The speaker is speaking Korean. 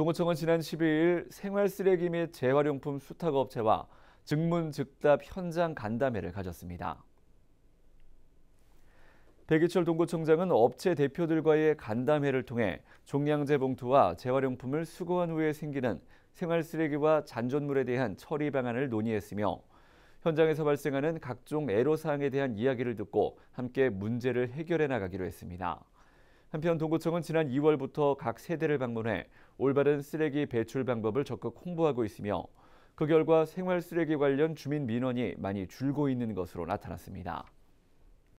동구청은 지난 12일 생활 쓰레기 및 재활용품 수탁 업체와 증문즉답 현장 간담회를 가졌습니다. 백이철 동구청장은 업체 대표들과의 간담회를 통해 종량제 봉투와 재활용품을 수거한 후에 생기는 생활 쓰레기와 잔존물에 대한 처리 방안을 논의했으며 현장에서 발생하는 각종 애로사항에 대한 이야기를 듣고 함께 문제를 해결해 나가기로 했습니다. 한편 동구청은 지난 2월부터 각 세대를 방문해 올바른 쓰레기 배출 방법을 적극 홍보하고 있으며 그 결과 생활 쓰레기 관련 주민 민원이 많이 줄고 있는 것으로 나타났습니다.